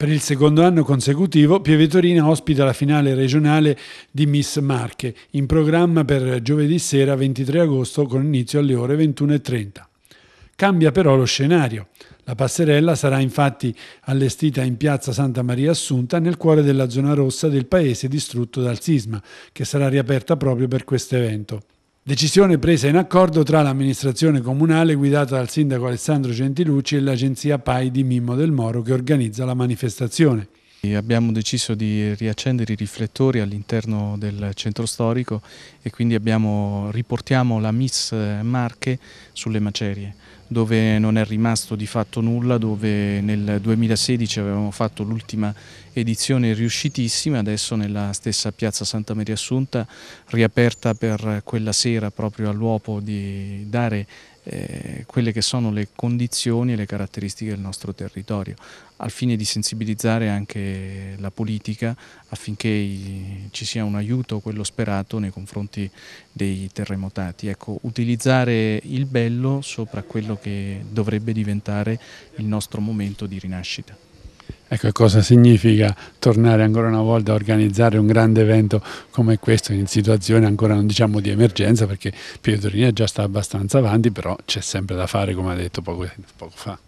Per il secondo anno consecutivo Pieve Torina ospita la finale regionale di Miss Marche, in programma per giovedì sera 23 agosto con inizio alle ore 21.30. Cambia però lo scenario. La passerella sarà infatti allestita in piazza Santa Maria Assunta nel cuore della zona rossa del paese distrutto dal sisma, che sarà riaperta proprio per questo evento. Decisione presa in accordo tra l'amministrazione comunale guidata dal sindaco Alessandro Gentilucci e l'agenzia PAI di Mimmo del Moro che organizza la manifestazione. E abbiamo deciso di riaccendere i riflettori all'interno del centro storico e quindi abbiamo, riportiamo la Miss Marche sulle macerie, dove non è rimasto di fatto nulla, dove nel 2016 avevamo fatto l'ultima edizione riuscitissima, adesso nella stessa piazza Santa Maria Assunta, riaperta per quella sera proprio all'uopo di dare eh, quelle che sono le condizioni e le caratteristiche del nostro territorio, al fine di sensibilizzare anche la politica affinché i, ci sia un aiuto, quello sperato, nei confronti dei terremotati. Ecco, utilizzare il bello sopra quello che dovrebbe diventare il nostro momento di rinascita. Ecco cosa significa tornare ancora una volta a organizzare un grande evento come questo in situazione ancora non diciamo di emergenza perché Pietrina già sta abbastanza avanti, però c'è sempre da fare come ha detto poco, poco fa.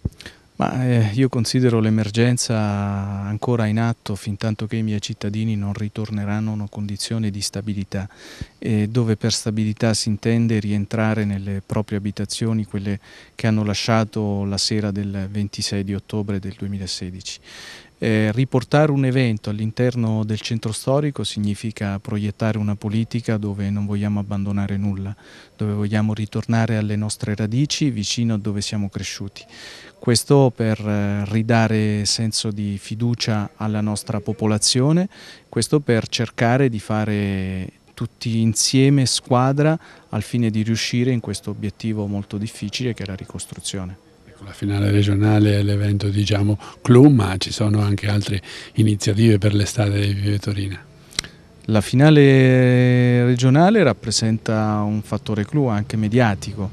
Ma eh, io considero l'emergenza ancora in atto fin tanto che i miei cittadini non ritorneranno a una condizione di stabilità, eh, dove per stabilità si intende rientrare nelle proprie abitazioni, quelle che hanno lasciato la sera del 26 di ottobre del 2016. Eh, riportare un evento all'interno del centro storico significa proiettare una politica dove non vogliamo abbandonare nulla, dove vogliamo ritornare alle nostre radici vicino a dove siamo cresciuti. Questo per eh, ridare senso di fiducia alla nostra popolazione, questo per cercare di fare tutti insieme squadra al fine di riuscire in questo obiettivo molto difficile che è la ricostruzione ecco, la finale regionale è l'evento diciamo clou, ma ci sono anche altre iniziative per l'estate di Vive Torino. La finale regionale rappresenta un fattore clou anche mediatico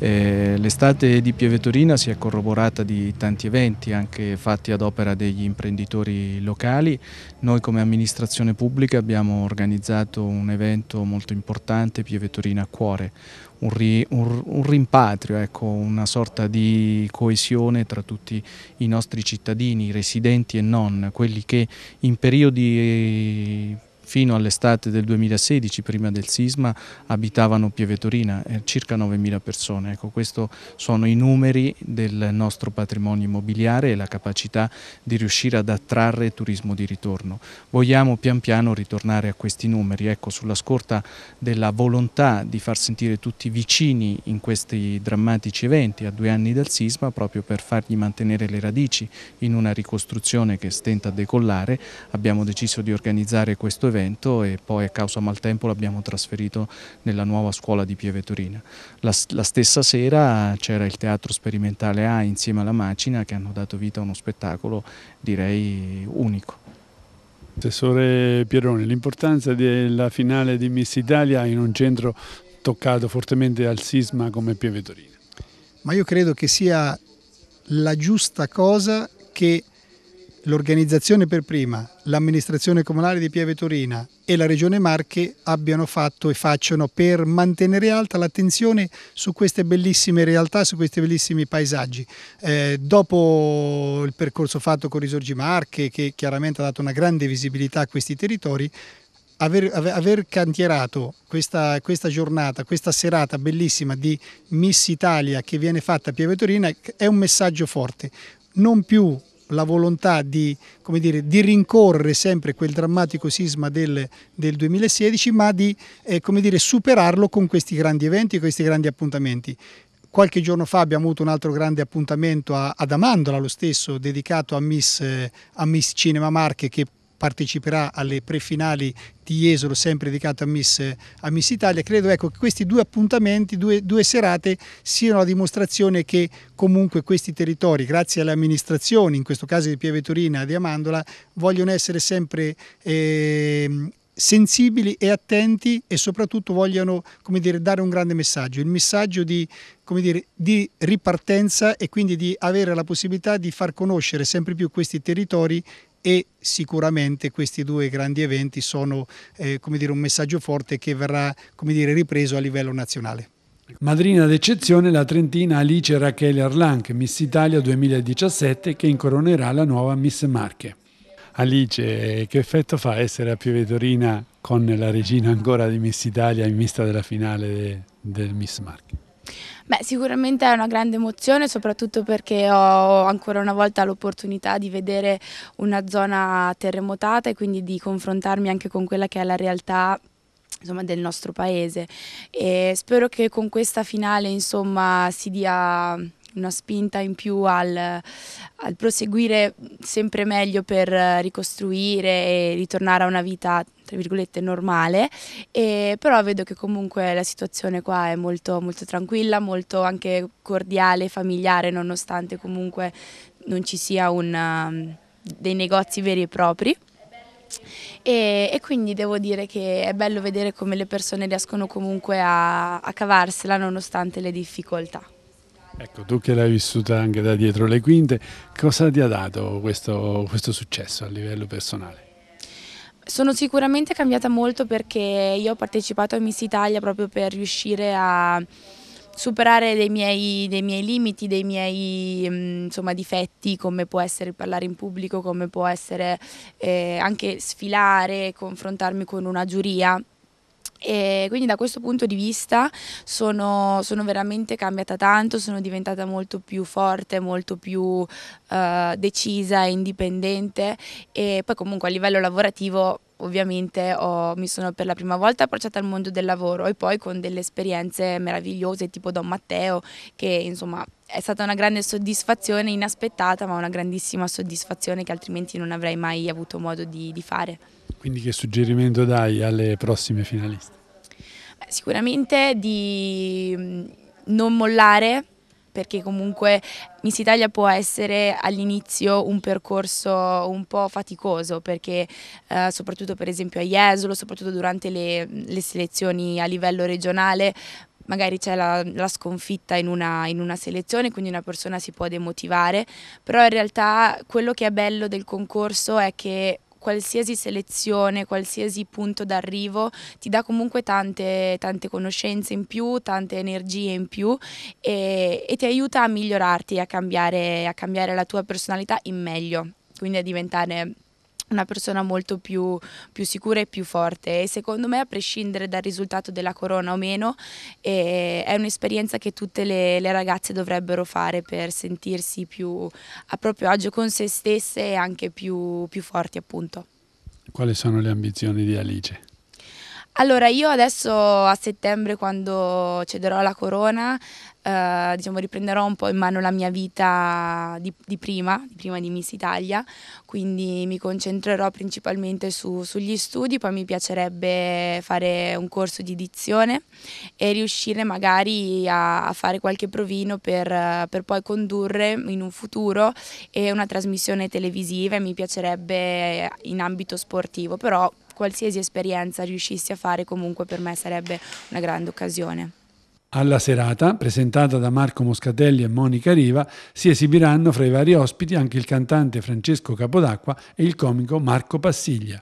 eh, L'estate di Pieve Pievetorina si è corroborata di tanti eventi, anche fatti ad opera degli imprenditori locali. Noi come amministrazione pubblica abbiamo organizzato un evento molto importante, Pieve Pievetorina a Cuore, un, ri, un, un rimpatrio, ecco, una sorta di coesione tra tutti i nostri cittadini, residenti e non, quelli che in periodi fino all'estate del 2016, prima del sisma, abitavano Pieve Torina, eh, circa 9.000 persone. Ecco, questi sono i numeri del nostro patrimonio immobiliare e la capacità di riuscire ad attrarre turismo di ritorno. Vogliamo pian piano ritornare a questi numeri, ecco, sulla scorta della volontà di far sentire tutti vicini in questi drammatici eventi a due anni dal sisma, proprio per fargli mantenere le radici in una ricostruzione che stenta a decollare, abbiamo deciso di organizzare questo evento intervento e poi a causa maltempo l'abbiamo trasferito nella nuova scuola di Pievetorina. La, la stessa sera c'era il Teatro Sperimentale A insieme alla Macina che hanno dato vita a uno spettacolo direi unico. Assessore Pieroni, l'importanza della finale di Miss Italia in un centro toccato fortemente dal sisma come Pieve Pievetorina. Ma io credo che sia la giusta cosa che l'organizzazione per prima, l'amministrazione comunale di Pieve Torina e la Regione Marche abbiano fatto e facciano per mantenere alta l'attenzione su queste bellissime realtà, su questi bellissimi paesaggi. Eh, dopo il percorso fatto con Risorgi Marche, che chiaramente ha dato una grande visibilità a questi territori, Aver, aver, cantierato questa, questa, giornata, questa serata bellissima di Miss Italia che viene fatta a Pieve Torina è un messaggio forte. Non più la volontà di, dire, di rincorrere sempre quel drammatico sisma del, del 2016, ma di eh, dire, superarlo con questi grandi eventi, questi grandi appuntamenti. Qualche giorno fa abbiamo avuto un altro grande appuntamento ad Amandola, lo stesso, dedicato a Miss, eh, a Miss Cinema Marche, che parteciperà alle prefinali di Esolo sempre dedicato a Miss, a Miss Italia. Credo ecco, che questi due appuntamenti, due, due, serate, siano la dimostrazione che comunque questi territori, grazie alle amministrazioni, in questo caso di Pieve Torina e di Amandola, vogliono essere sempre eh, sensibili e attenti e soprattutto vogliono dire, dare un grande messaggio, il messaggio di, dire, di, ripartenza e quindi di avere la possibilità di far conoscere sempre più questi territori e sicuramente questi due grandi eventi sono eh, dire, un messaggio forte che verrà dire, ripreso a livello nazionale. Madrina d'eccezione la trentina Alice Rachele Arlanc, Miss Italia 2017, che incoronerà la nuova Miss Marche. Alice, che effetto fa essere a Piovetorina con la regina ancora di Miss Italia in vista della finale del Miss Marche? Beh, sicuramente è una grande emozione, soprattutto perché ho ancora una volta l'opportunità di vedere una zona terremotata e quindi di confrontarmi anche con quella che è la realtà insomma, del nostro paese. E spero che con questa finale insomma, si dia una spinta in più al, al proseguire sempre meglio per ricostruire e ritornare a una vita tra virgolette normale, e, però vedo che comunque la situazione qua è molto, molto tranquilla, molto anche cordiale, familiare, nonostante comunque non ci sia un, um, dei negozi veri e propri. E, e, quindi devo dire che è bello vedere come le persone riescono comunque a, a cavarsela nonostante le difficoltà. Ecco, tu che l'hai vissuta anche da dietro le quinte, cosa ti ha dato questo, questo successo a livello personale? Sono sicuramente cambiata molto perché io ho partecipato a Miss Italia proprio per riuscire a superare dei miei, dei miei limiti, dei miei mm, insomma, difetti come può essere parlare in pubblico, come può essere eh, anche sfilare, confrontarmi con una giuria e quindi da questo punto di vista sono, sono, veramente cambiata tanto, sono diventata molto più forte, molto più eh, decisa e indipendente e poi comunque a livello lavorativo ovviamente ho, mi sono per la prima volta approcciata al mondo del lavoro e poi con delle esperienze meravigliose tipo Don Matteo che insomma è stata una grande soddisfazione inaspettata ma una grandissima soddisfazione che altrimenti non avrei mai avuto modo di, di fare. Quindi che suggerimento dai alle prossime finaliste? sicuramente di mm, non mollare perché comunque Miss Italia può essere all'inizio un percorso un po' faticoso perché eh, soprattutto per esempio a Jesolo, soprattutto durante le, mm, le selezioni a livello regionale magari c'è la, la, sconfitta in una, in una, selezione, quindi una persona si può demotivare, però in realtà quello che è bello del concorso è che qualsiasi selezione, qualsiasi punto d'arrivo ti dà comunque tante, tante, conoscenze in più, tante energie in più e, e ti aiuta a migliorarti, a cambiare, a cambiare la tua personalità in meglio, quindi a diventare una persona molto più, più, sicura e più forte e secondo me a prescindere dal risultato della corona o meno eh, è un'esperienza che tutte le, le, ragazze dovrebbero fare per sentirsi più a proprio agio con se stesse e anche più, più forti appunto. Quali sono le ambizioni di Alice? Allora, io adesso a settembre, quando cederò la corona, eh, diciamo, riprenderò un po' in mano la mia vita di, di, prima, di prima di Miss Italia, quindi mi concentrerò principalmente su, sugli studi, poi mi piacerebbe fare un corso di edizione e riuscire magari a, a fare qualche provino per, per, poi condurre in un futuro una trasmissione televisiva e mi piacerebbe in ambito sportivo, però qualsiasi esperienza riuscissi a fare comunque per me sarebbe una grande occasione. Alla serata, presentata da Marco Moscatelli e Monica Riva, si esibiranno fra i vari ospiti anche il cantante Francesco Capodacqua e il comico Marco Passiglia.